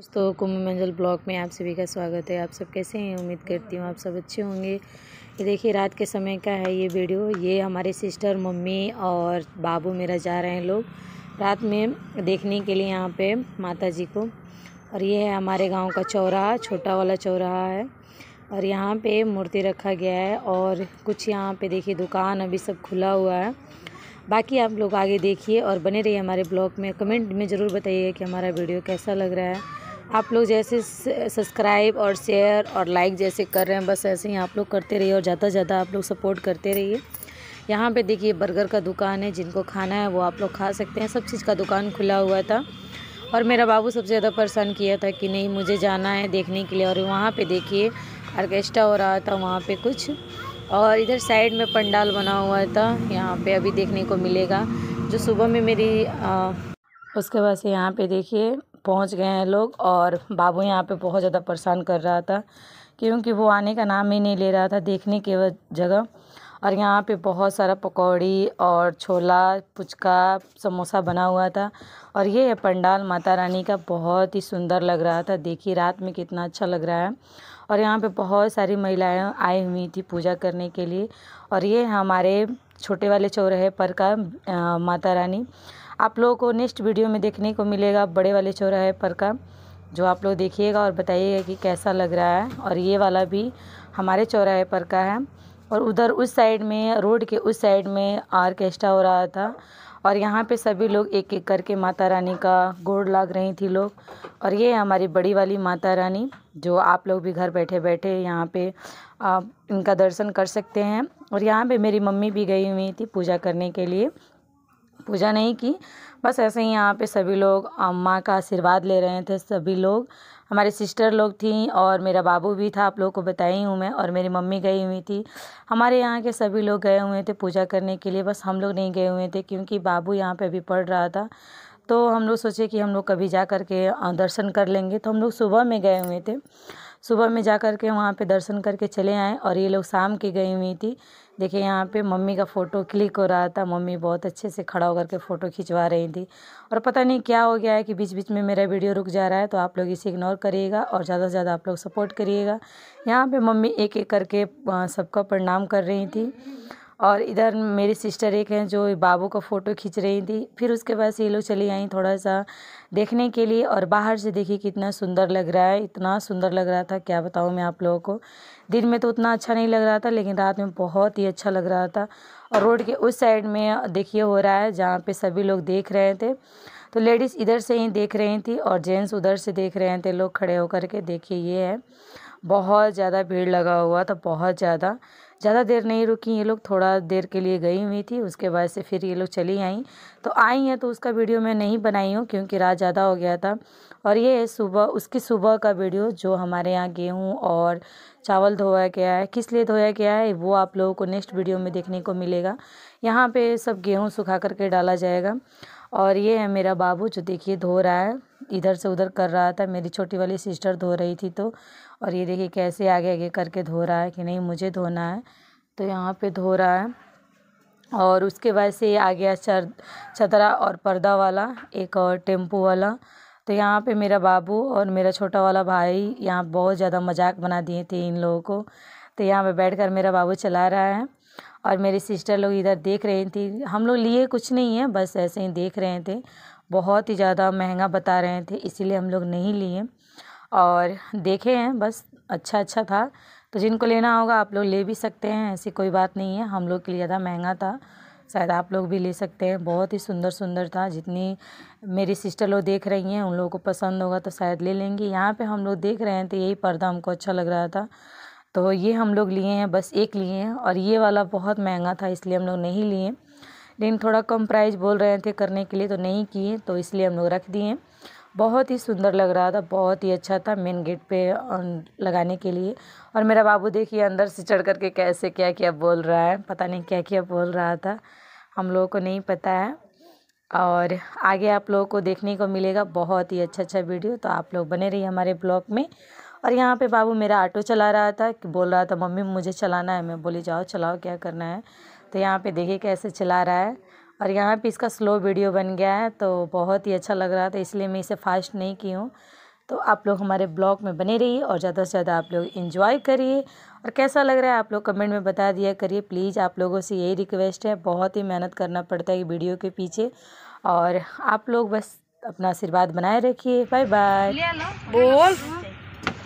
दोस्तों कुंभ मंजल ब्लॉग में आप सभी का स्वागत है आप सब कैसे हैं उम्मीद करती हूँ आप सब अच्छे होंगे ये देखिए रात के समय का है ये वीडियो ये हमारे सिस्टर मम्मी और बाबू मेरा जा रहे हैं लोग रात में देखने के लिए यहाँ पे माता जी को और ये है हमारे गांव का चौराहा छोटा वाला चौराहा है और यहाँ पे मूर्ति रखा गया है और कुछ यहाँ पे देखिए दुकान अभी सब खुला हुआ है बाकी आप लोग आगे देखिए और बने रहिए हमारे ब्लॉग में कमेंट में ज़रूर बताइए कि हमारा वीडियो कैसा लग रहा है आप लोग जैसे सब्सक्राइब और शेयर और लाइक जैसे कर रहे हैं बस ऐसे ही आप लोग करते रहिए और ज़्यादा से ज़्यादा आप लोग सपोर्ट करते रहिए यहाँ पे देखिए बर्गर का दुकान है जिनको खाना है वो आप लोग खा सकते हैं सब चीज़ का दुकान खुला हुआ था और मेरा बाबू सबसे ज़्यादा परेशान किया था कि नहीं मुझे जाना है देखने के लिए और वहाँ पर देखिए आर्केस्ट्रा हो रहा था वहाँ पर कुछ और इधर साइड में पंडाल बना हुआ था यहाँ पर अभी देखने को मिलेगा जो सुबह में मेरी उसके बाद से यहाँ पे देखिए पहुंच गए हैं लोग और बाबू यहाँ पे बहुत ज़्यादा परेशान कर रहा था क्योंकि वो आने का नाम ही नहीं ले रहा था देखने के जगह और यहाँ पे बहुत सारा पकौड़ी और छोला पुचका समोसा बना हुआ था और ये है पंडाल माता रानी का बहुत ही सुंदर लग रहा था देखिए रात में कितना अच्छा लग रहा है और यहाँ पे बहुत सारी महिलाएं आई हुई थी पूजा करने के लिए और ये हमारे छोटे वाले चौराहे पर का आ, माता रानी आप लोगों को नेक्स्ट वीडियो में देखने को मिलेगा बड़े वाले चौराहे पर का जो आप लोग देखिएगा और बताइएगा कि कैसा लग रहा है और ये वाला भी हमारे चौराहे पर का है और उधर उस साइड में रोड के उस साइड में आर्केस्ट्रा हो रहा था और यहाँ पे सभी लोग एक एक करके माता रानी का गोड़ लाग रही थी लोग और ये हमारी बड़ी वाली माता रानी जो आप लोग भी घर बैठे बैठे यहाँ पे आप इनका दर्शन कर सकते हैं और यहाँ पे मेरी मम्मी भी गई हुई थी पूजा करने के लिए पूजा नहीं की बस ऐसे ही यहाँ पे सभी लोग माँ का आशीर्वाद ले रहे थे सभी लोग हमारे सिस्टर लोग थी और मेरा बाबू भी था आप लोगों को बताई हूँ मैं और मेरी मम्मी गई हुई थी हमारे यहाँ के सभी लोग गए हुए थे पूजा करने के लिए बस हम लोग नहीं गए हुए थे क्योंकि बाबू यहाँ पर अभी पढ़ रहा था तो हम लोग सोचे कि हम लोग कभी जा कर के दर्शन कर लेंगे तो हम लोग सुबह में गए हुए थे सुबह में जा कर के वहाँ पर दर्शन करके चले आए और ये लोग शाम की गई हुई थी देखिए यहाँ पे मम्मी का फ़ोटो क्लिक हो रहा था मम्मी बहुत अच्छे से खड़ा होकर के फ़ोटो खिंचवा रही थी और पता नहीं क्या हो गया है कि बीच बीच में मेरा वीडियो रुक जा रहा है तो आप लोग इसे इग्नोर करिएगा और ज़्यादा से ज़्यादा आप लोग सपोर्ट करिएगा यहाँ पर मम्मी एक एक करके सबका प्रणाम कर रही थी और इधर मेरी सिस्टर एक हैं जो बाबू का फ़ोटो खींच रही थी फिर उसके बाद ये लोग चली आई थोड़ा सा देखने के लिए और बाहर से देखिए कितना सुंदर लग रहा है इतना सुंदर लग रहा था क्या बताऊँ मैं आप लोगों को दिन में तो उतना अच्छा नहीं लग रहा था लेकिन रात में बहुत ही अच्छा लग रहा था और रोड के उस साइड में देखिए हो रहा है जहाँ पर सभी लोग देख रहे थे तो लेडीज़ इधर से ही देख रही थी और जेंट्स उधर से देख रहे थे लोग खड़े होकर के देखिए ये है बहुत ज़्यादा भीड़ लगा हुआ था बहुत ज़्यादा ज़्यादा देर नहीं रुकी ये लोग थोड़ा देर के लिए गई हुई थी उसके बाद से फिर ये लोग चली आई तो आई हैं तो उसका वीडियो मैं नहीं बनाई हूँ क्योंकि रात ज़्यादा हो गया था और ये है सुबह उसकी सुबह का वीडियो जो हमारे यहाँ गेहूँ और चावल धोया गया है किस लिए धोया गया है वो आप लोगों को नेक्स्ट वीडियो में देखने को मिलेगा यहाँ पर सब गेहूँ सुखा करके डाला जाएगा और ये है मेरा बाबू जो देखिए धो रहा है इधर से उधर कर रहा था मेरी छोटी वाली सिस्टर धो रही थी तो और ये देखिए कैसे आगे आगे करके धो रहा है कि नहीं मुझे धोना है तो यहाँ पे धो रहा है और उसके बाद से आ गया चर चतरा और पर्दा वाला एक और टेम्पू वाला तो यहाँ पे मेरा बाबू और मेरा छोटा वाला भाई यहाँ बहुत ज़्यादा मजाक बना दिए थे इन लोगों को तो यहाँ पे बैठकर मेरा बाबू चला रहा है और मेरी सिस्टर लोग इधर देख रही थी हम लोग लिए कुछ नहीं है बस ऐसे ही देख रहे थे बहुत ही ज़्यादा महंगा बता रहे थे इसीलिए हम लोग नहीं लिए और देखे हैं बस अच्छा अच्छा था तो जिनको लेना होगा आप लोग ले भी सकते हैं ऐसी कोई बात नहीं है हम लोग के लिए ज़्यादा महंगा था शायद आप लोग भी ले सकते हैं बहुत ही सुंदर सुंदर था जितनी मेरी सिस्टर लोग देख रही हैं उन लोगों को पसंद होगा तो शायद ले लेंगी यहाँ पे हम लोग देख रहे हैं तो यही पर्दा हमको अच्छा लग रहा था तो ये हम लोग लिए हैं बस एक लिए हैं और ये वाला बहुत महंगा था इसलिए हम लोग नहीं लिए लेकिन थोड़ा कम प्राइस बोल रहे थे करने के लिए तो नहीं किए तो इसलिए हम लोग रख दिए बहुत ही सुंदर लग रहा था बहुत ही अच्छा था मेन गेट पे लगाने के लिए और मेरा बाबू देखिए अंदर से चढ़ करके कैसे क्या क्या बोल रहा है पता नहीं क्या क्या बोल रहा था हम लोगों को नहीं पता है और आगे आप लोगों को देखने को मिलेगा बहुत ही अच्छा अच्छा वीडियो तो आप लोग बने रहिए हमारे ब्लॉग में और यहाँ पे बाबू मेरा ऑटो चला रहा था बोल रहा था मम्मी मुझे चलाना है मैं बोली जाओ चलाओ क्या करना है तो यहाँ पे देखिए कैसे चला रहा है और यहाँ पे इसका स्लो वीडियो बन गया है तो बहुत ही अच्छा लग रहा था इसलिए मैं इसे फास्ट नहीं की हूँ तो आप लोग हमारे ब्लॉग में बने रहिए और ज़्यादा से ज़्यादा आप लोग इन्जॉय करिए और कैसा लग रहा है आप लोग कमेंट में बता दिया करिए प्लीज़ आप लोगों से यही रिक्वेस्ट है बहुत ही मेहनत करना पड़ता है वीडियो के पीछे और आप लोग बस अपना आशीर्वाद बनाए रखिए बाय बाय बोल